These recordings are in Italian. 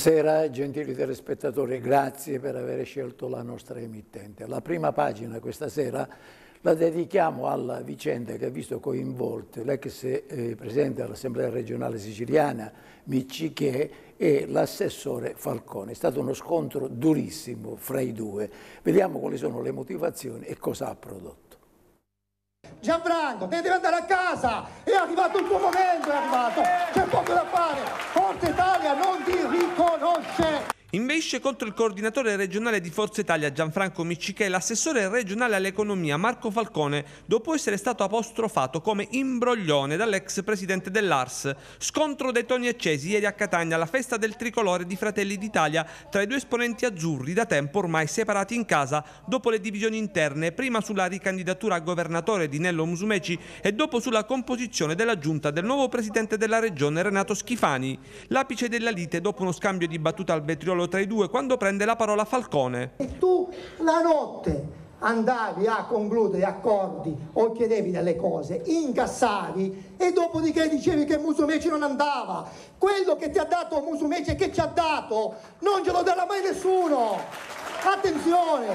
Buonasera gentili telespettatori, grazie per aver scelto la nostra emittente. La prima pagina questa sera la dedichiamo alla vicenda che ha visto coinvolte l'ex eh, Presidente dell'Assemblea regionale siciliana Miccichè e l'assessore Falcone. È stato uno scontro durissimo fra i due. Vediamo quali sono le motivazioni e cosa ha prodotto. Gianfranco, te devi andare a casa, è arrivato il tuo momento, è arrivato, c'è poco da fare, Forza Italia non ti riconosce! Invece contro il coordinatore regionale di Forza Italia Gianfranco Miccichè, l'assessore regionale all'economia Marco Falcone, dopo essere stato apostrofato come imbroglione dall'ex presidente dell'ARS. Scontro dei toni accesi ieri a Catania alla festa del tricolore di Fratelli d'Italia tra i due esponenti azzurri da tempo ormai separati in casa dopo le divisioni interne, prima sulla ricandidatura a governatore di Nello Musumeci e dopo sulla composizione della giunta del nuovo presidente della regione Renato Schifani. L'apice della lite dopo uno scambio di battuta al vetriolo controllo tra i due quando prende la parola Falcone. E tu la notte andavi a concludere accordi o chiedevi delle cose, incassavi e dopodiché dicevi che Musumeci non andava. Quello che ti ha dato Musumeci e che ci ha dato non ce lo darà mai nessuno. Attenzione,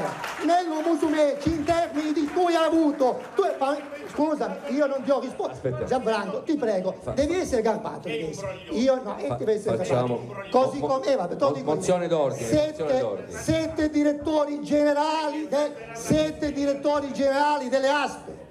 Nello Musumeci in termini di cui ha avuto... Tu, ma, scusa, io non ti ho risposto. Aspetta. Gianfranco, ti prego, Fa. devi essere garbato. Devi essere. Io no, eh, Fa, devi essere garbato. Così come... Eh, vabbè, mo, mozione d'ordine. Sette, sette, direttori generali de, sette direttori generali delle ASPE.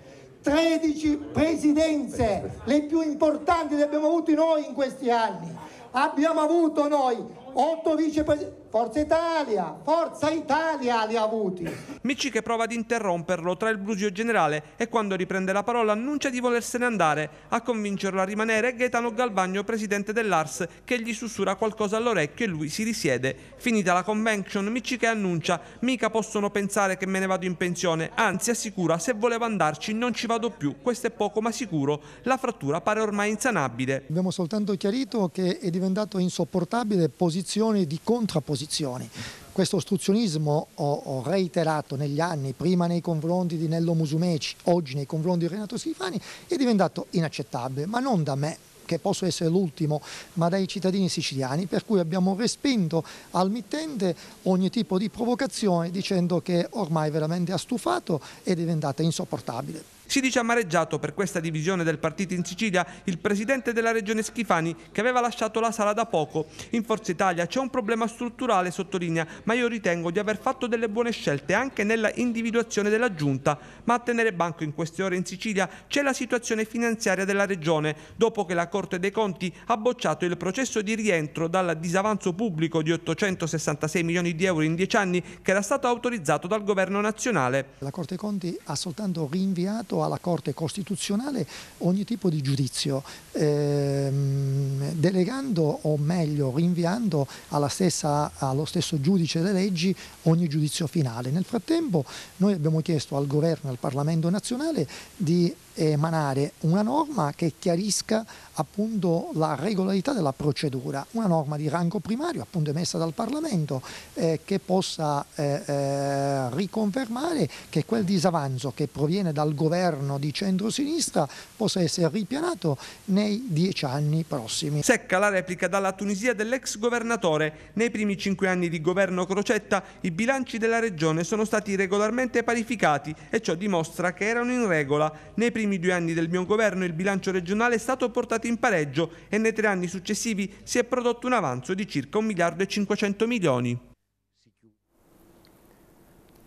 13 presidenze, le più importanti che abbiamo avuto noi in questi anni. Abbiamo avuto noi otto vicepresidenti. Forza Italia, Forza Italia li ha avuti. Micci che prova ad interromperlo tra il brusio generale e quando riprende la parola annuncia di volersene andare. A convincerlo a rimanere è Gaetano Galvagno, presidente dell'Ars, che gli sussura qualcosa all'orecchio e lui si risiede. Finita la convention, Micci che annuncia, mica possono pensare che me ne vado in pensione, anzi assicura se volevo andarci non ci vado più, questo è poco ma sicuro, la frattura pare ormai insanabile. Abbiamo soltanto chiarito che è diventato insopportabile posizione posizioni di contrapposizioni. Questo ostruzionismo ho, ho, reiterato negli anni, prima nei confronti di Nello Musumeci, oggi nei confronti di Renato Schifani, è diventato inaccettabile, ma non da me che posso essere l'ultimo, ma dai cittadini siciliani, per cui abbiamo respinto al mittente ogni tipo di provocazione dicendo che ormai veramente ha stufato e è diventata insopportabile. Si dice amareggiato per questa divisione del partito in Sicilia il presidente della regione Schifani che aveva lasciato la sala da poco. In Forza Italia c'è un problema strutturale, sottolinea, ma io ritengo di aver fatto delle buone scelte anche nella individuazione della giunta. Ma a tenere banco in queste ore in Sicilia c'è la situazione finanziaria della regione, dopo che la Corte dei Conti ha bocciato il processo di rientro dal disavanzo pubblico di 866 milioni di euro in dieci anni che era stato autorizzato dal governo nazionale. La Corte dei Conti ha soltanto rinviato affidato alla Corte Costituzionale ogni tipo di giudizio, ehm, delegando o meglio rinviando stessa, allo stesso giudice delle leggi ogni giudizio finale. Nel frattempo noi abbiamo chiesto al Governo e al Parlamento nazionale di emanare una norma che chiarisca appunto la regolarità della procedura, una norma di rango primario appunto emessa dal Parlamento eh, che possa eh, eh, riconfermare che quel disavanzo che proviene dal governo di centrosinistra possa essere ripianato nei dieci anni prossimi. Secca la replica dalla Tunisia dell'ex governatore. Nei primi cinque anni di governo Crocetta i bilanci della regione sono stati regolarmente parificati e ciò dimostra che erano in regola. Nei primi primi due anni del mio governo il bilancio regionale è stato portato in pareggio e nei tre anni successivi si è prodotto un avanzo di circa 1 miliardo e 500 milioni.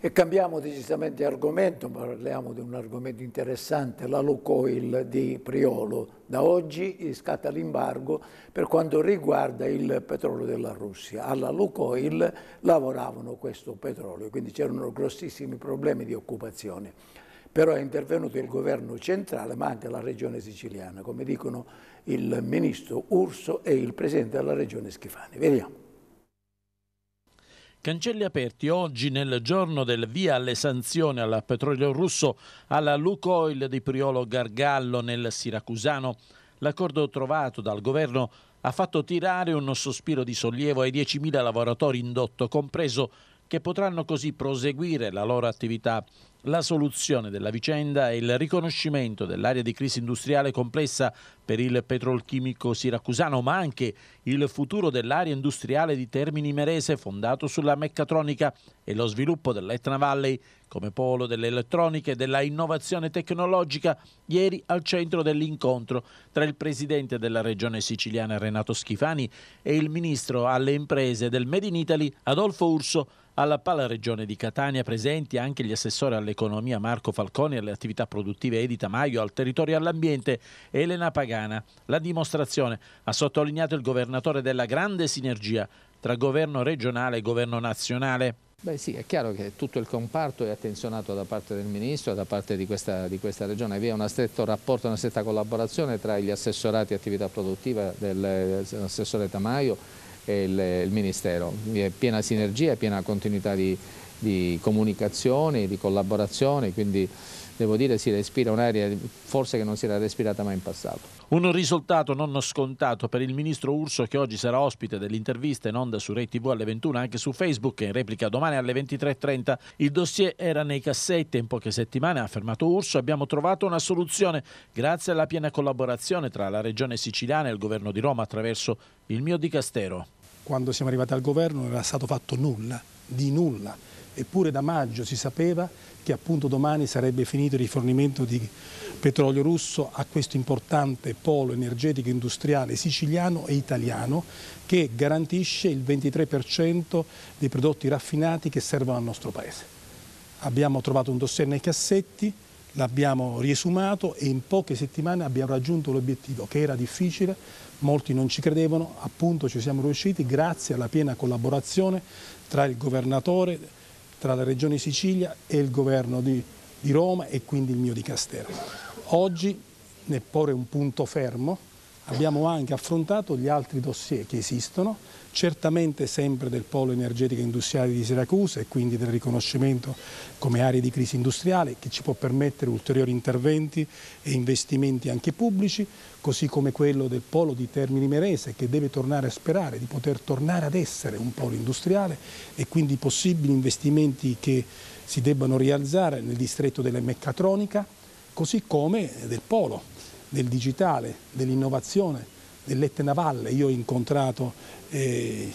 E cambiamo decisamente argomento, parliamo di un argomento interessante, la Lucoil di Priolo. Da oggi scatta l'imbargo per quanto riguarda il petrolio della Russia. Alla Lucoil lavoravano questo petrolio, quindi c'erano grossissimi problemi di occupazione però è intervenuto il governo centrale ma anche la regione siciliana, come dicono il ministro Urso e il presidente della regione Schifani. Vediamo. Cancelli aperti oggi nel giorno del via alle sanzioni al petrolio russo alla Lukoil di Priolo Gargallo nel Siracusano. L'accordo trovato dal governo ha fatto tirare un sospiro di sollievo ai 10.000 lavoratori indotto, compreso che potranno così proseguire la loro attività. La soluzione della vicenda è il riconoscimento dell'area di crisi industriale complessa per il petrolchimico siracusano, ma anche il futuro dell'area industriale di Termini Merese fondato sulla meccatronica e lo sviluppo dell'Etna Valley come polo dell'elettronica e della innovazione tecnologica, ieri al centro dell'incontro tra il presidente della regione siciliana Renato Schifani e il ministro alle imprese del Made in Italy Adolfo Urso alla Pala Regione di Catania presenti anche gli assessori all'economia Marco Falconi alle attività produttive Edita Maio, al territorio e all'ambiente Elena Pagana. La dimostrazione, ha sottolineato il governatore, della grande sinergia tra governo regionale e governo nazionale. Beh sì, è chiaro che tutto il comparto è attenzionato da parte del Ministro, da parte di questa, di questa Regione, vi è un stretto rapporto, una stretta collaborazione tra gli assessorati attività produttiva dell'assessore eh, Tamaio e il, il Ministero. Vi è piena sinergia, piena continuità di, di comunicazione, di collaborazione, quindi devo dire si respira un'aria forse che non si era respirata mai in passato. Un risultato non scontato per il ministro Urso che oggi sarà ospite dell'intervista in onda su Rai TV alle 21 anche su Facebook e in replica domani alle 23.30. Il dossier era nei cassetti in poche settimane, ha affermato Urso, abbiamo trovato una soluzione grazie alla piena collaborazione tra la regione siciliana e il governo di Roma attraverso il mio dicastero. Quando siamo arrivati al governo non era stato fatto nulla, di nulla Eppure da maggio si sapeva che appunto domani sarebbe finito il rifornimento di petrolio russo a questo importante polo energetico industriale siciliano e italiano che garantisce il 23% dei prodotti raffinati che servono al nostro Paese. Abbiamo trovato un dossier nei cassetti, l'abbiamo riesumato e in poche settimane abbiamo raggiunto l'obiettivo che era difficile, molti non ci credevano, appunto ci siamo riusciti grazie alla piena collaborazione tra il governatore, tra la Regione Sicilia e il governo di, di Roma e quindi il mio di Castello. Oggi neppure un punto fermo abbiamo anche affrontato gli altri dossier che esistono, certamente sempre del polo energetico industriale di Siracusa e quindi del riconoscimento come area di crisi industriale che ci può permettere ulteriori interventi e investimenti anche pubblici, così come quello del polo di Termini Merese che deve tornare a sperare di poter tornare ad essere un polo industriale e quindi possibili investimenti che si debbano rialzare nel distretto della meccatronica, così come del polo del digitale, dell'innovazione, dell'Etnavalle. Io ho incontrato eh,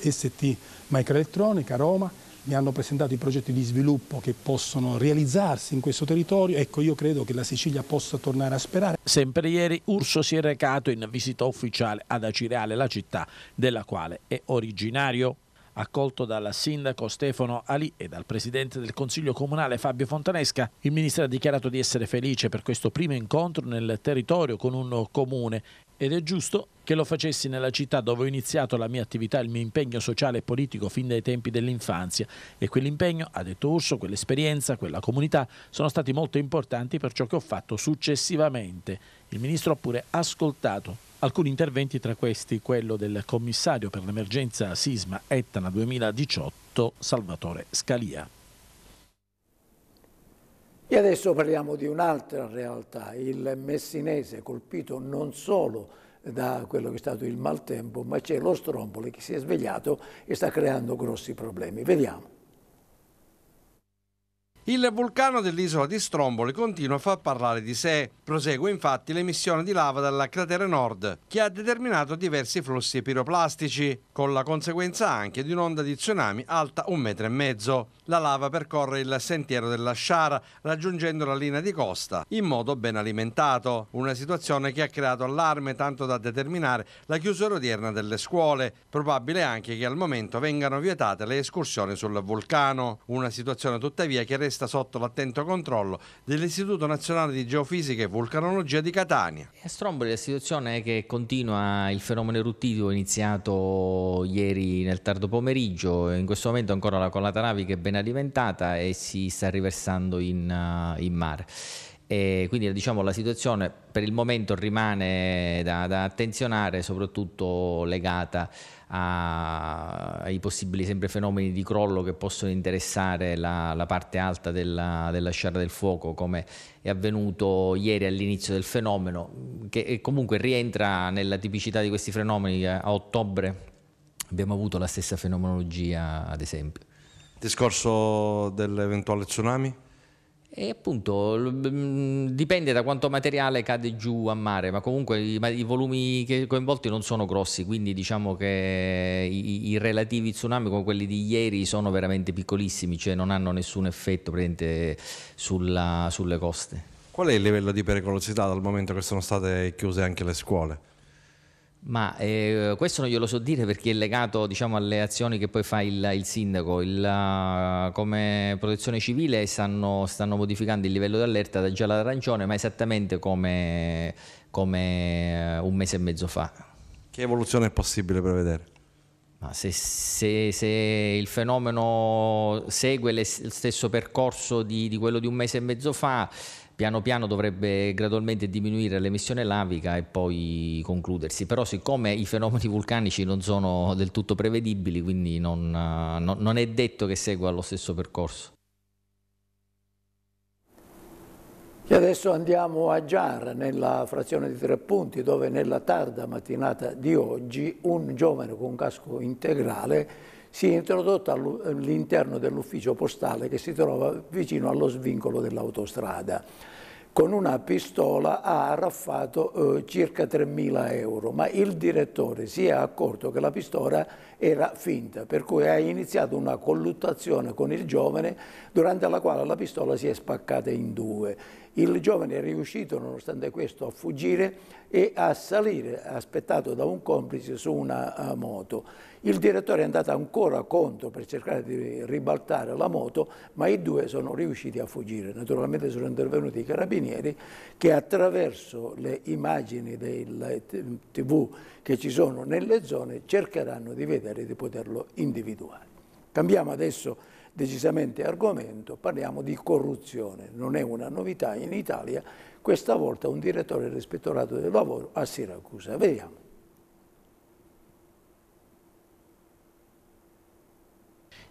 ST Microelettronica a Roma, mi hanno presentato i progetti di sviluppo che possono realizzarsi in questo territorio, ecco io credo che la Sicilia possa tornare a sperare. Sempre ieri Urso si è recato in visita ufficiale ad Acireale, la città della quale è originario accolto dal sindaco Stefano Ali e dal presidente del Consiglio Comunale Fabio Fontanesca. Il ministro ha dichiarato di essere felice per questo primo incontro nel territorio con un comune ed è giusto che lo facessi nella città dove ho iniziato la mia attività, il mio impegno sociale e politico fin dai tempi dell'infanzia e quell'impegno, ha detto Urso, quell'esperienza, quella comunità sono stati molto importanti per ciò che ho fatto successivamente. Il ministro ha pure ascoltato alcuni interventi, tra questi quello del commissario per l'emergenza sisma Etna 2018, Salvatore Scalia. E adesso parliamo di un'altra realtà, il messinese colpito non solo da quello che è stato il maltempo, ma c'è lo strombole che si è svegliato e sta creando grossi problemi. Vediamo. Il vulcano dell'isola di Stromboli continua a far parlare di sé. Prosegue infatti l'emissione di lava dalla cratere nord, che ha determinato diversi flussi piroplastici, con la conseguenza anche di un'onda di tsunami alta un metro e mezzo. La lava percorre il sentiero della Sciara, raggiungendo la linea di costa in modo ben alimentato. Una situazione che ha creato allarme tanto da determinare la chiusura odierna delle scuole. Probabile anche che al momento vengano vietate le escursioni sul vulcano. Una situazione tuttavia che resta sta sotto l'attento controllo dell'Istituto Nazionale di Geofisica e Vulcanologia di Catania. A Stromboli è che continua il fenomeno eruttivo iniziato ieri nel tardo pomeriggio, in questo momento ancora la collata navi che è ben alimentata e si sta riversando in, eh, in mare. E quindi diciamo, la situazione per il momento rimane da, da attenzionare, soprattutto legata a a, ai possibili sempre fenomeni di crollo che possono interessare la, la parte alta della, della sciara del fuoco come è avvenuto ieri all'inizio del fenomeno che eh, comunque rientra nella tipicità di questi fenomeni eh, a ottobre abbiamo avuto la stessa fenomenologia ad esempio discorso dell'eventuale tsunami e appunto dipende da quanto materiale cade giù a mare, ma comunque i, i volumi coinvolti non sono grossi, quindi diciamo che i, i, relativi tsunami come quelli di ieri sono veramente piccolissimi, cioè non hanno nessun effetto sulla, sulle coste. Qual è il livello di pericolosità dal momento che sono state chiuse anche le scuole? Ma eh, questo non glielo so dire perché è legato diciamo, alle azioni che poi fa il, il sindaco. Il, eh, come protezione civile stanno, stanno, modificando il livello d'allerta da giallo ad arancione, ma esattamente come, come eh, un mese e mezzo fa. Che evoluzione è possibile prevedere? Se, se, se, il fenomeno segue le, il stesso percorso di, di, quello di un mese e mezzo fa, piano piano dovrebbe gradualmente diminuire l'emissione lavica e poi concludersi, però siccome i fenomeni vulcanici non sono del tutto prevedibili, quindi non, non, non è detto che segua lo stesso percorso. E adesso andiamo a Giara, nella frazione di Tre Punti, dove nella tarda mattinata di oggi un giovane con casco integrale si è introdotta all'interno dell'ufficio postale che si trova vicino allo svincolo dell'autostrada. Con una pistola ha arraffato eh, circa 3.000 euro, ma il direttore si è accorto che la pistola era finta, per cui ha iniziato una colluttazione con il giovane durante la quale la pistola si è spaccata in due il giovane è riuscito, nonostante questo, a fuggire e a salire, aspettato da un complice, su una eh, moto. Il direttore è andato ancora contro per cercare di ribaltare la moto, ma i due sono riusciti a fuggire. Naturalmente sono intervenuti i carabinieri che attraverso le immagini della tv che ci sono nelle zone cercheranno di vedere di poterlo individuare. Cambiamo adesso decisamente argomento, parliamo di corruzione, non è una novità in Italia, questa volta un direttore dell'ispettorato del lavoro a Siracusa. Vediamo.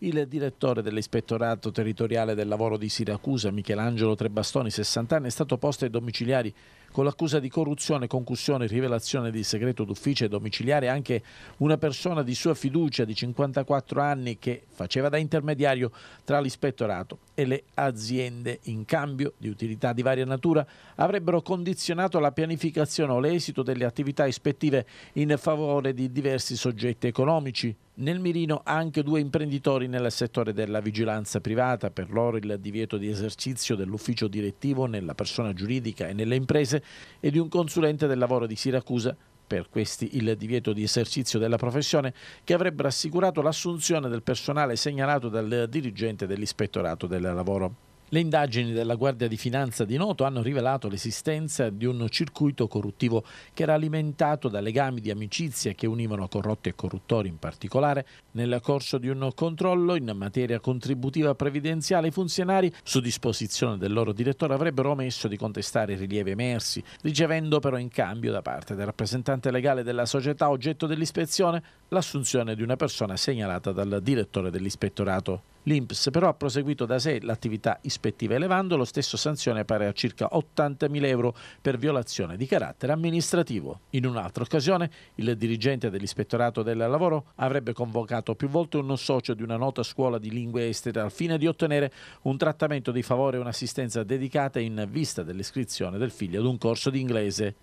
Il direttore dell'Ispettorato Territoriale del Lavoro di Siracusa, Michelangelo Trebastoni, 60 anni, è stato posto ai domiciliari con l'accusa di corruzione, concussione, rivelazione di segreto d'ufficio e domiciliare anche una persona di sua fiducia di 54 anni che faceva da intermediario tra l'ispettorato e le aziende in cambio di utilità di varia natura avrebbero condizionato la pianificazione o l'esito delle attività ispettive in favore di diversi soggetti economici nel mirino anche due imprenditori nel settore della vigilanza privata, per loro il divieto di esercizio dell'ufficio direttivo nella persona giuridica e nelle imprese e di un consulente del lavoro di Siracusa, per questi il divieto di esercizio della professione che avrebbero assicurato l'assunzione del personale segnalato dal dirigente dell'ispettorato del lavoro. Le indagini della Guardia di Finanza di Noto hanno rivelato l'esistenza di un circuito corruttivo che era alimentato da legami di amicizia che univano corrotti e corruttori in particolare. Nel corso di un controllo in materia contributiva previdenziale i funzionari, su disposizione del loro direttore, avrebbero omesso di contestare i rilievi emersi, ricevendo però in cambio da parte del rappresentante legale della società oggetto dell'ispezione l'assunzione di una persona segnalata dal direttore dell'ispettorato. L'Inps però ha proseguito da sé l'attività ispettiva elevando lo stesso sanzione pari a circa 80.000 euro per violazione di carattere amministrativo. In un'altra occasione il dirigente dell'ispettorato del lavoro avrebbe convocato più volte uno socio di una nota scuola di lingue estere al fine di ottenere un trattamento di favore e un'assistenza dedicata in vista dell'iscrizione del figlio ad un corso di inglese.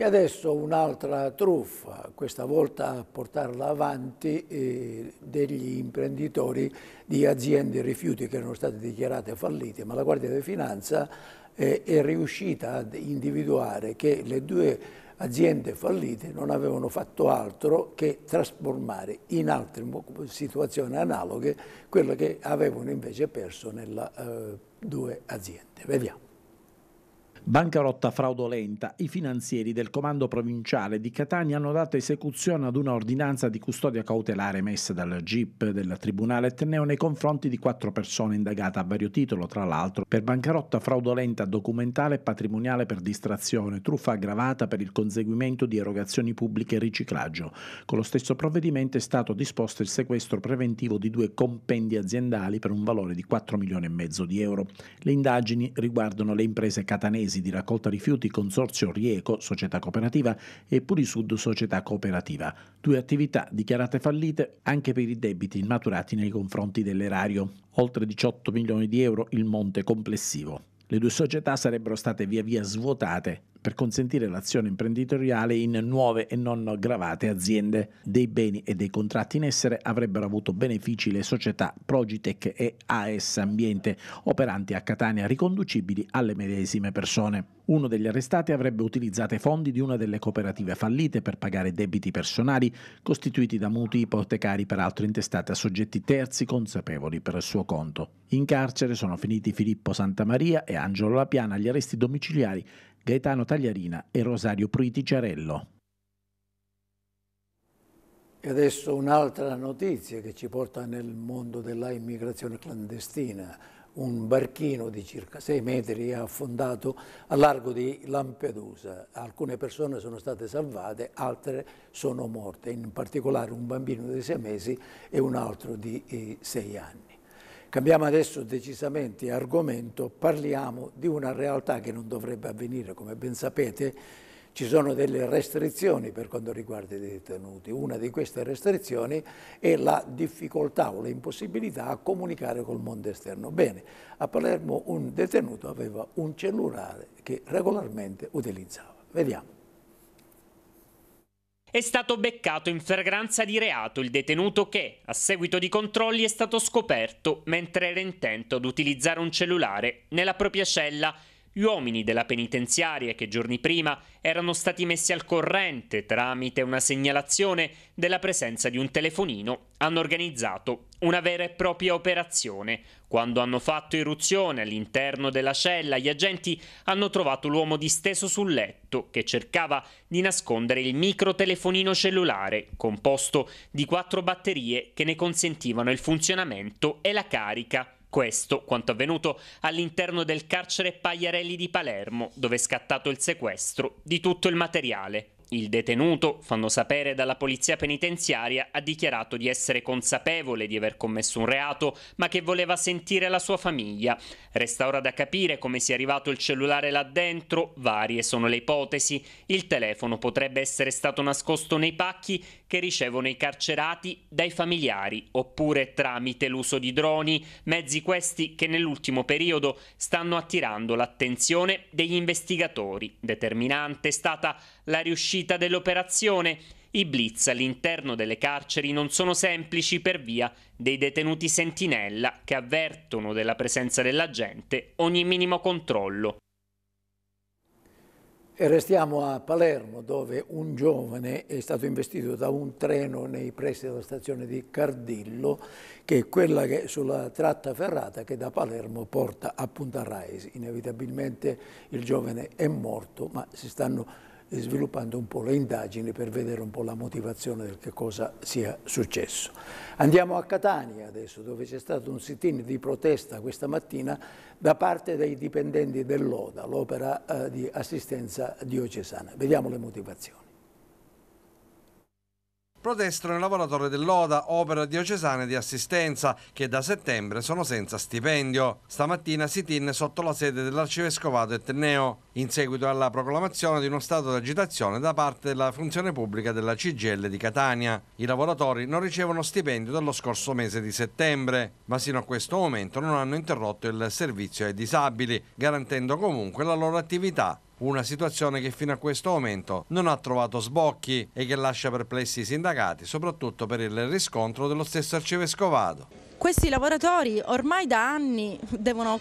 E adesso un'altra truffa, questa volta a portarla avanti eh, degli imprenditori di aziende rifiuti che erano state dichiarate fallite, ma la Guardia di Finanza eh, è riuscita ad individuare che le due aziende fallite non avevano fatto altro che trasformare in altre situazioni analoghe quelle che avevano invece perso nelle eh, due aziende. Vediamo. Bancarotta fraudolenta. I finanzieri del comando provinciale di Catania hanno dato esecuzione ad una ordinanza di custodia cautelare emessa dal GIP del Tribunale Etneo nei confronti di quattro persone indagate a vario titolo, tra l'altro, per bancarotta fraudolenta documentale e patrimoniale per distrazione, truffa aggravata per il conseguimento di erogazioni pubbliche e riciclaggio. Con lo stesso provvedimento è stato disposto il sequestro preventivo di due compendi aziendali per un valore di 4 milioni e mezzo di euro. Le indagini riguardano le imprese catanesi Servizi di Raccolta Rifiuti Consorzio Rieco, società cooperativa, e Purisud, società cooperativa. Due attività dichiarate fallite anche per i debiti maturati nei confronti dell'erario. Oltre 18 milioni di euro il monte complessivo. Le due società sarebbero state via via svuotate per consentire l'azione imprenditoriale in nuove e non gravate aziende. Dei beni e dei contratti in essere avrebbero avuto benefici le società Progitech e AS Ambiente operanti a Catania riconducibili alle medesime persone. Uno degli arrestati avrebbe utilizzato i fondi di una delle cooperative fallite per pagare debiti personali costituiti da mutui ipotecari peraltro intestati a soggetti terzi consapevoli per il suo conto. In carcere sono finiti Filippo Santamaria e Angelo Lapiana agli arresti domiciliari Gaetano Tagliarina e Rosario Pruitigiarello. E adesso un'altra notizia che ci porta nel mondo dell'immigrazione clandestina. Un barchino di circa 6 metri è affondato a largo di Lampedusa. Alcune persone sono state salvate, altre sono morte, in particolare un bambino di 6 mesi e un altro di 6 eh, anni. Cambiamo adesso decisamente argomento, parliamo di una realtà che non dovrebbe avvenire, come ben sapete ci sono delle restrizioni per quanto riguarda i detenuti. Una di queste restrizioni è la difficoltà o l'impossibilità a comunicare col mondo esterno. Bene, a Palermo un detenuto aveva un cellulare che regolarmente utilizzava. Vediamo. È stato beccato in flagranza di reato il detenuto che, a seguito di controlli, è stato scoperto mentre era intento ad utilizzare un cellulare nella propria cella gli uomini della penitenziaria che giorni prima erano stati messi al corrente tramite una segnalazione della presenza di un telefonino hanno organizzato una vera e propria operazione. Quando hanno fatto irruzione all'interno della cella, gli agenti hanno trovato l'uomo disteso sul letto che cercava di nascondere il microtelefonino cellulare, composto di quattro batterie che ne consentivano il funzionamento e la carica. Questo quanto avvenuto all'interno del carcere Pagliarelli di Palermo, dove è scattato il sequestro di tutto il materiale. Il detenuto, fanno sapere dalla polizia penitenziaria, ha dichiarato di essere consapevole di aver commesso un reato, ma che voleva sentire la sua famiglia. Resta ora da capire come sia arrivato il cellulare là dentro, varie sono le ipotesi. Il telefono potrebbe essere stato nascosto nei pacchi che ricevono i carcerati dai familiari oppure tramite l'uso di droni, mezzi questi che nell'ultimo periodo stanno attirando l'attenzione degli investigatori. Determinante è stata la riuscita dell'operazione. I blitz all'interno delle carceri non sono semplici per via dei detenuti sentinella che avvertono della presenza della gente ogni minimo controllo. E restiamo a Palermo dove un giovane è stato investito da un treno nei pressi della stazione di Cardillo che è quella che, è sulla tratta ferrata che da Palermo porta a Punta Raisi. Inevitabilmente il giovane è morto ma si stanno sviluppando un po' le indagini per vedere un po' la motivazione del che cosa sia successo. Andiamo a Catania adesso dove c'è stato un sit-in di protesta questa mattina da parte dei dipendenti dell'ODA, l'opera eh, di assistenza diocesana. Vediamo le motivazioni. Protestano i lavoratori dell'Oda, opera diocesana di assistenza, che da settembre sono senza stipendio. Stamattina si tinne sotto la sede dell'Arcivescovato Etneo, in seguito alla proclamazione di uno stato d'agitazione da parte della funzione pubblica della CGL di Catania. I lavoratori non ricevono stipendio dallo scorso mese di settembre, ma sino a questo momento non hanno interrotto il servizio ai disabili, garantendo comunque la loro attività una situazione che fino a questo momento non ha trovato sbocchi e che lascia perplessi i sindacati, soprattutto per il riscontro dello stesso arcivescovato. Questi lavoratori ormai da anni devono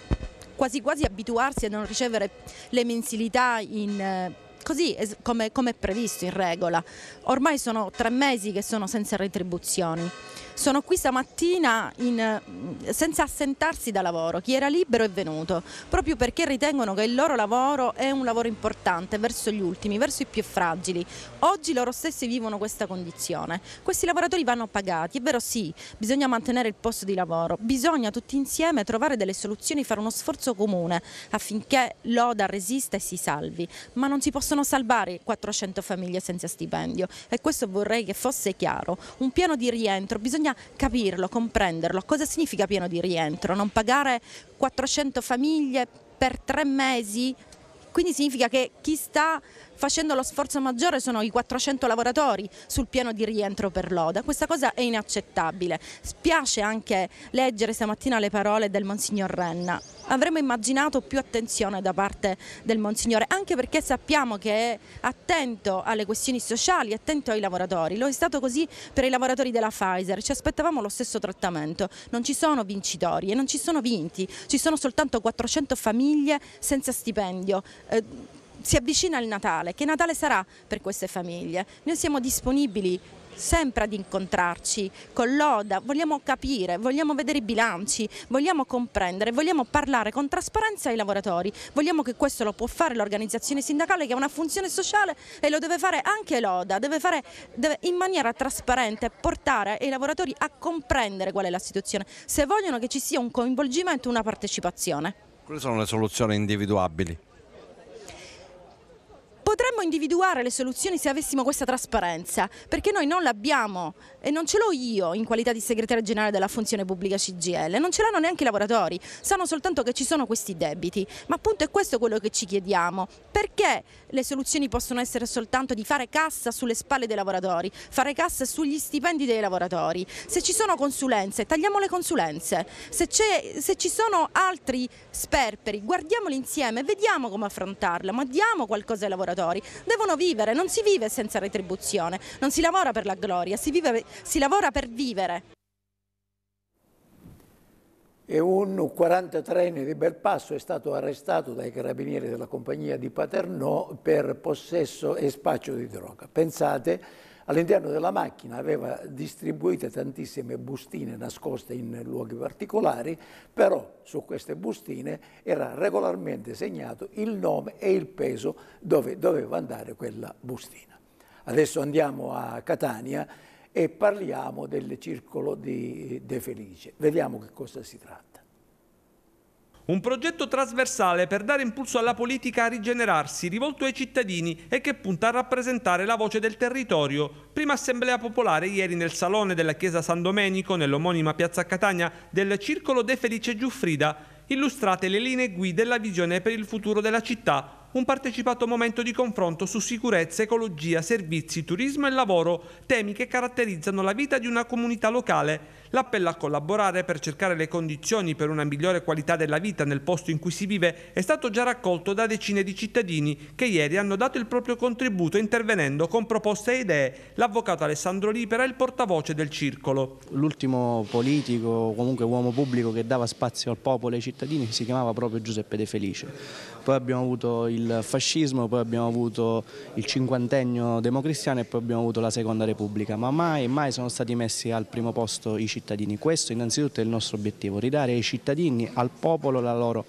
quasi quasi abituarsi a non ricevere le mensilità in eh, così come, come previsto in regola. Ormai sono tre mesi che sono senza retribuzioni sono qui stamattina in, mm, senza assentarsi da lavoro, chi era libero è venuto, proprio perché ritengono che il loro lavoro è un lavoro importante verso gli ultimi, verso i più fragili. Oggi loro stessi vivono questa condizione. Questi lavoratori vanno pagati, è vero sì, bisogna mantenere il posto di lavoro, bisogna tutti insieme trovare delle soluzioni, fare uno sforzo comune affinché l'Oda resista e si salvi, ma non si possono salvare 400 famiglie senza stipendio e questo vorrei che fosse chiaro. Un piano di rientro bisogna bisogna capirlo, comprenderlo. Cosa significa pieno di rientro? Non pagare 400 famiglie per tre mesi? Quindi significa che chi sta facendo lo sforzo maggiore sono i 400 lavoratori sul piano di rientro per l'Oda. Questa cosa è inaccettabile. Spiace anche leggere stamattina le parole del Monsignor Renna. Avremmo immaginato più attenzione da parte del Monsignore, anche perché sappiamo che è attento alle questioni sociali, attento ai lavoratori. Lo è stato così per i lavoratori della Pfizer. Ci aspettavamo lo stesso trattamento. Non ci sono vincitori e non ci sono vinti, ci sono soltanto 400 famiglie senza stipendio. Eh, si avvicina il Natale, che Natale sarà per queste famiglie? Noi siamo disponibili sempre ad incontrarci con l'Oda, vogliamo capire, vogliamo vedere i bilanci, vogliamo comprendere, vogliamo parlare con trasparenza ai lavoratori, vogliamo che questo lo può fare l'organizzazione sindacale che ha una funzione sociale e lo deve fare anche l'Oda, deve fare deve in maniera trasparente portare i lavoratori a comprendere qual è la situazione, se vogliono che ci sia un coinvolgimento, una partecipazione. Quali sono le soluzioni individuabili? potremmo individuare le soluzioni se avessimo questa trasparenza, perché noi non l'abbiamo e non ce l'ho io in qualità di segretaria generale della funzione pubblica CGL, non ce l'hanno neanche i lavoratori, sanno soltanto che ci sono questi debiti, ma appunto è questo quello che ci chiediamo, perché le soluzioni possono essere soltanto di fare cassa sulle spalle dei lavoratori, fare cassa sugli stipendi dei lavoratori, se ci sono consulenze tagliamo le consulenze, se, se ci sono altri sperperi guardiamoli insieme, e vediamo come affrontarla, ma diamo qualcosa ai lavoratori lavoratori devono vivere, non si vive senza retribuzione, non si lavora per la gloria, si, vive, si lavora per vivere. E un 43enne di Belpasso è stato arrestato dai carabinieri della compagnia di Paternò per possesso e spaccio di droga. Pensate All'interno della macchina aveva distribuite tantissime bustine nascoste in luoghi particolari, però su queste bustine era regolarmente segnato il nome e il peso dove doveva andare quella bustina. Adesso andiamo a Catania e parliamo del circolo di De Felice. Vediamo che cosa si tratta. Un progetto trasversale per dare impulso alla politica a rigenerarsi, rivolto ai cittadini e che punta a rappresentare la voce del territorio. Prima assemblea popolare ieri nel salone della chiesa San Domenico, nell'omonima piazza Catania, del Circolo De Felice Giuffrida, illustrate le linee guida e la visione per il futuro della città, un partecipato momento di confronto su sicurezza, ecologia, servizi, turismo e lavoro, temi che caratterizzano la vita di una comunità locale L'appello a collaborare per cercare le condizioni per una migliore qualità della vita nel posto in cui si vive è stato già raccolto da decine di cittadini che ieri hanno dato il proprio contributo intervenendo con proposte e idee. L'avvocato Alessandro Lipera è il portavoce del circolo. L'ultimo politico, comunque uomo pubblico che dava spazio al popolo e ai cittadini si chiamava proprio Giuseppe De Felice poi abbiamo avuto il fascismo, poi abbiamo avuto il cinquantennio democristiano e poi abbiamo avuto la seconda repubblica, ma mai, mai sono stati messi al primo posto i cittadini. Questo innanzitutto è il nostro obiettivo, ridare ai cittadini, al popolo la loro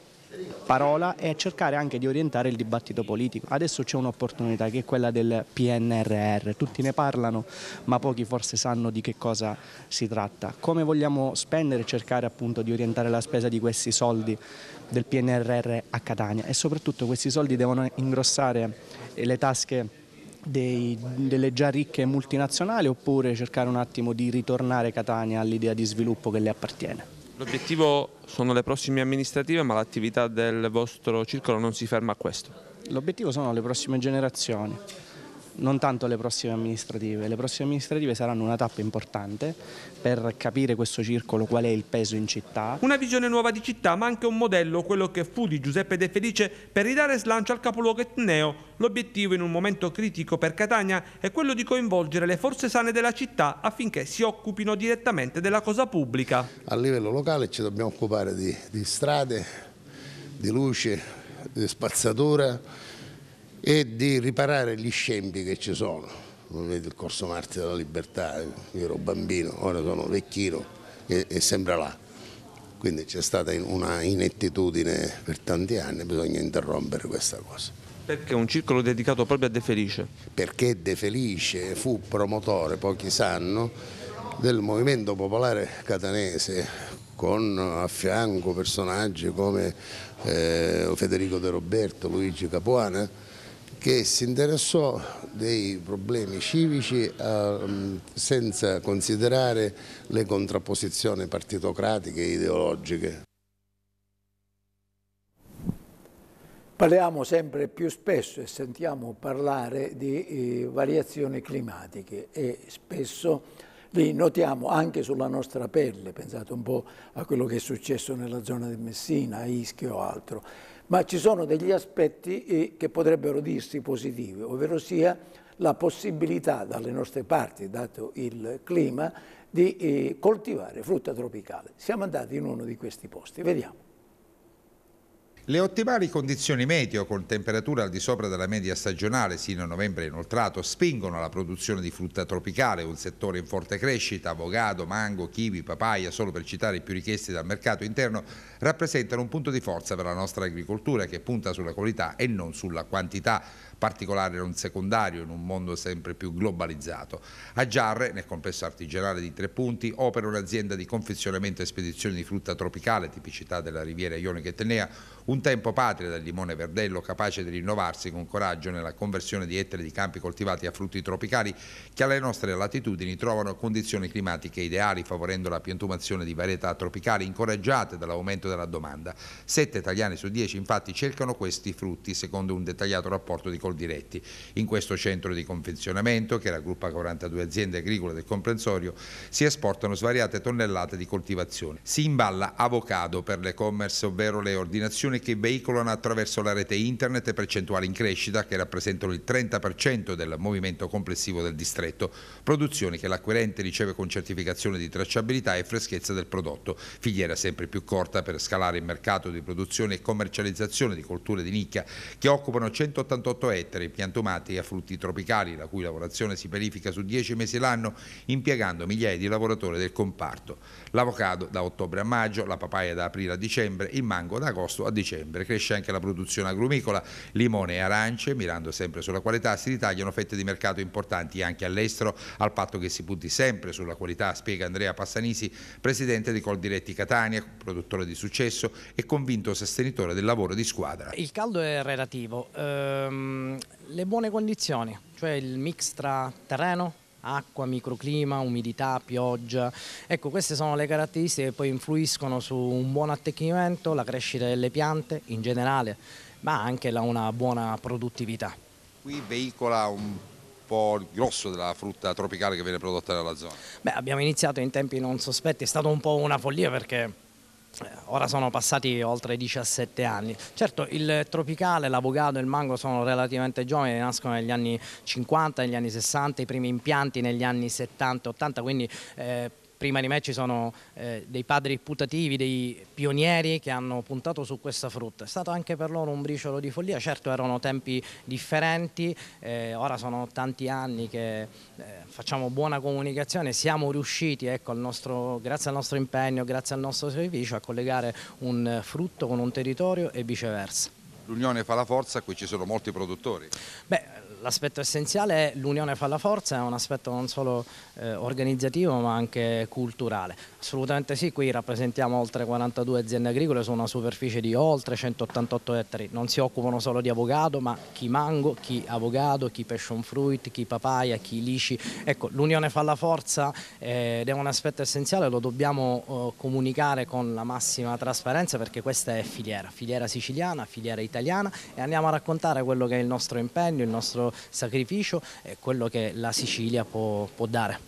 parola e cercare anche di orientare il dibattito politico. Adesso c'è un'opportunità che è quella del PNRR, tutti ne parlano ma pochi forse sanno di che cosa si tratta. Come vogliamo spendere e cercare appunto di orientare la spesa di questi soldi del PNRR a Catania e soprattutto questi soldi devono ingrossare le tasche dei, delle già ricche multinazionali oppure cercare un attimo di ritornare Catania all'idea di sviluppo che le appartiene? L'obiettivo sono le prossime amministrative ma l'attività del vostro circolo non si ferma a questo? L'obiettivo sono le prossime generazioni non tanto le prossime amministrative, le prossime amministrative saranno una tappa importante per capire questo circolo, qual è il peso in città. Una visione nuova di città ma anche un modello, quello che fu di Giuseppe De Felice per ridare slancio al capoluogo etneo. L'obiettivo in un momento critico per Catania è quello di coinvolgere le forze sane della città affinché si occupino direttamente della cosa pubblica. A livello locale ci dobbiamo occupare di, di strade, di luce, di spazzatura, e di riparare gli scempi che ci sono. Non vedo il corso Marte della Libertà, io ero bambino, ora sono vecchino e, e sembra là. Quindi c'è stata una inettitudine per tanti anni, bisogna interrompere questa cosa. Perché un circolo dedicato proprio a De Felice? Perché De Felice fu promotore, pochi sanno, del movimento popolare catanese con a fianco personaggi come eh, Federico De Roberto, Luigi Capuana, che si interessò dei problemi civici ehm, senza considerare le contrapposizioni partitocratiche e ideologiche. Parliamo sempre più spesso e sentiamo parlare di eh, variazioni climatiche e spesso li notiamo anche sulla nostra pelle, pensate un po' a quello che è successo nella zona di Messina, a Ischio o altro ma ci sono degli aspetti eh, che potrebbero dirsi positivi, ovvero sia la possibilità dalle nostre parti, dato il clima, di eh, coltivare frutta tropicale. Siamo andati in uno di questi posti, vediamo. Le ottimali condizioni meteo con temperature al di sopra della media stagionale sino a novembre inoltrato spingono alla produzione di frutta tropicale, un settore in forte crescita, avogado, mango, kiwi, papaya, solo per citare i più richiesti dal mercato interno, rappresentano un punto di forza per la nostra agricoltura che punta sulla qualità e non sulla quantità, particolare non secondario in un mondo sempre più globalizzato. A Giarre, nel complesso artigianale di Tre Punti, opera un'azienda di confezionamento e spedizione di frutta tropicale, tipicità della riviera ionica etnea, un tempo patria del limone verdello capace di rinnovarsi con coraggio nella conversione di ettari di campi coltivati a frutti tropicali che alle nostre latitudini trovano condizioni climatiche ideali favorendo la piantumazione di varietà tropicali incoraggiate dall'aumento della domanda. Sette italiani su dieci infatti cercano questi frutti secondo un dettagliato rapporto di Coldiretti. In questo centro di confezionamento che raggruppa 42 aziende agricole del comprensorio si esportano svariate tonnellate di coltivazione. Si imballa avocado per le commerce ovvero le ordinazioni informazioni che veicolano attraverso la rete internet percentuali in crescita che rappresentano il 30% del movimento complessivo del distretto, produzioni che l'acquirente riceve con certificazione di tracciabilità e freschezza del prodotto, filiera sempre più corta per scalare il mercato di produzione e commercializzazione di colture di nicchia che occupano 188 ettari piantumati a frutti tropicali, la cui lavorazione si verifica su 10 mesi l'anno impiegando migliaia di lavoratori del comparto. L'avocado da ottobre a maggio, la papaya da aprile a dicembre, il mango da agosto a dicembre dicembre. Cresce anche la produzione agrumicola, limone e arance, mirando sempre sulla qualità, si ritagliano fette di mercato importanti anche all'estero, al patto che si punti sempre sulla qualità, spiega Andrea Passanisi, presidente di Coldiretti Catania, produttore di successo e convinto sostenitore del lavoro di squadra. Il caldo è relativo, ehm, le buone condizioni, cioè il mix tra terreno, acqua, microclima, umidità, pioggia. Ecco, queste sono le caratteristiche che poi influiscono su un buon attecchimento, la crescita delle piante in generale, ma anche la, una buona produttività. Qui veicola un po' il grosso della frutta tropicale che viene prodotta nella zona? Beh, abbiamo iniziato in tempi non sospetti, è stata un po' una follia perché eh, ora sono passati oltre 17 anni. Certo, il tropicale, l'avogado e il mango sono relativamente giovani, nascono negli anni 50, negli anni 60, i primi impianti negli anni 70-80, quindi eh, prima di me ci sono eh, dei padri putativi, dei pionieri che hanno puntato su questa frutta. È stato anche per loro un briciolo di follia, certo erano tempi differenti, eh, ora sono tanti anni che eh, facciamo buona comunicazione, siamo riusciti, ecco, al nostro, grazie al nostro impegno, grazie al nostro servizio, a collegare un frutto con un territorio e viceversa l'unione fa la forza, qui ci sono molti produttori. Beh, l'aspetto essenziale è l'unione fa la forza, è un aspetto non solo eh, organizzativo ma anche culturale. Assolutamente sì, qui rappresentiamo oltre 42 aziende agricole su una superficie di oltre 188 ettari, non si occupano solo di avocado ma chi mango, chi avocado, chi passion fruit, chi papaya, chi lici, ecco l'unione fa la forza eh, ed è un aspetto essenziale, lo dobbiamo eh, comunicare con la massima trasparenza perché questa è filiera, filiera siciliana, filiera italiana e andiamo a raccontare quello che è il nostro impegno, il nostro sacrificio e quello che la Sicilia può, può dare.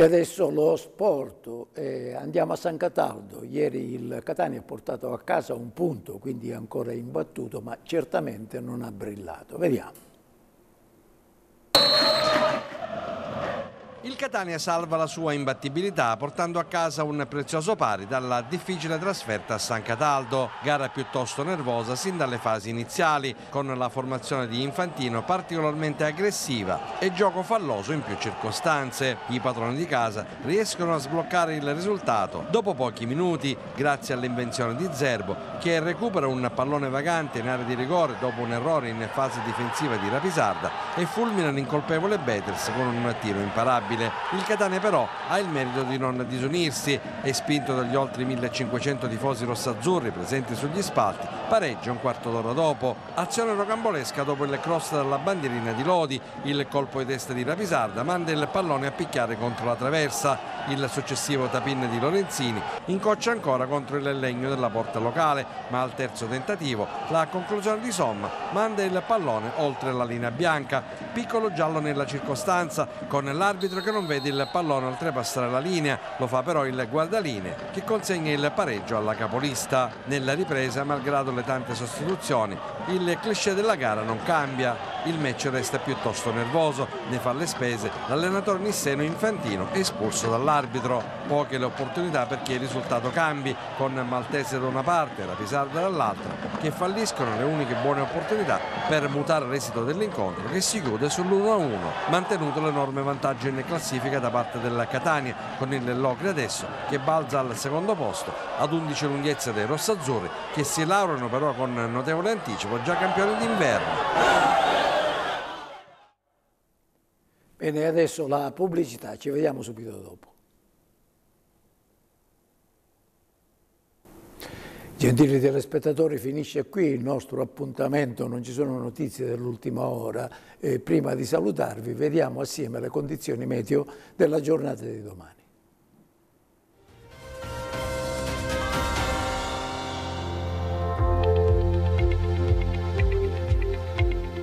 E adesso lo sport, eh, andiamo a San Cataldo, ieri il Catania ha portato a casa un punto, quindi è ancora imbattuto, ma certamente non ha brillato. Vediamo. Il Catania salva la sua imbattibilità portando a casa un prezioso pari dalla difficile trasferta a San Cataldo, gara piuttosto nervosa sin dalle fasi iniziali, con la formazione di Infantino particolarmente aggressiva e gioco falloso in più circostanze. I padroni di casa riescono a sbloccare il risultato dopo pochi minuti grazie all'invenzione di Zerbo che recupera un pallone vagante in area di rigore dopo un errore in fase difensiva di Rapisarda e fulmina l'incolpevole Betters con un tiro imparabile inevitabile. Il Catania però ha il merito di non disunirsi e spinto dagli oltre 1500 tifosi rossazzurri presenti sugli spalti pareggia un quarto d'ora dopo. Azione rocambolesca dopo il cross dalla bandierina di Lodi, il colpo di testa di Rapisarda manda il pallone a picchiare contro la traversa. Il successivo tapin di Lorenzini incoccia ancora contro il legno della porta locale, ma al terzo tentativo la conclusione di Somma manda il pallone oltre la linea bianca. Piccolo giallo nella circostanza con l'arbitro Altro che non vede il pallone oltrepassare la linea, lo fa però il guardaline che consegna il pareggio alla capolista. Nella ripresa, malgrado le tante sostituzioni, il cliché della gara non cambia. Il match resta piuttosto nervoso, ne fa le spese l'allenatore nisseno Infantino espulso dall'arbitro. Poche le opportunità perché il risultato cambi, con Maltese da una parte e la Pisarda dall'altra, che falliscono le uniche buone opportunità per mutare l'esito dell'incontro che si chiude sull'1-1, mantenuto l'enorme vantaggio in classifica da parte del Catania con il Locri adesso che balza al secondo posto ad 11 lunghezze dei rossazzurri che si laureano però con notevole anticipo già campione d'inverno. Bene, adesso la pubblicità, ci vediamo subito dopo. Gentili telespettatori, finisce qui il nostro appuntamento, non ci sono notizie dell'ultima ora. E eh, prima di salutarvi vediamo assieme le condizioni meteo della giornata di domani.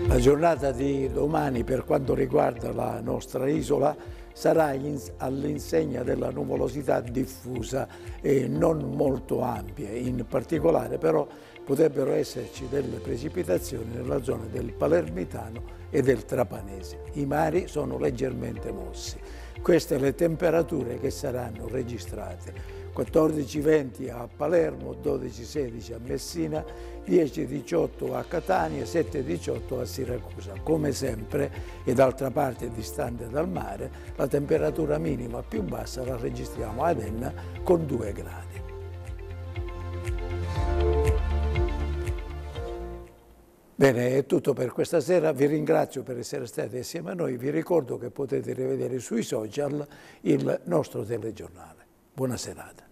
La giornata di domani per quanto riguarda la nostra isola sarà all'insegna della nuvolosità diffusa e non molto ampia, in particolare però potrebbero esserci delle precipitazioni nella zona del Palermitano e del Trapanese. I mari sono leggermente mossi. Queste le temperature che saranno registrate. 14-20 a Palermo, 12-16 a Messina, 10-18 a Catania, 7-18 a Siracusa. Come sempre, e d'altra parte distante dal mare, la temperatura minima più bassa la registriamo ad Enna con 2 gradi. Bene, è tutto per questa sera, vi ringrazio per essere stati assieme a noi, vi ricordo che potete rivedere sui social il nostro telegiornale. Buona serata.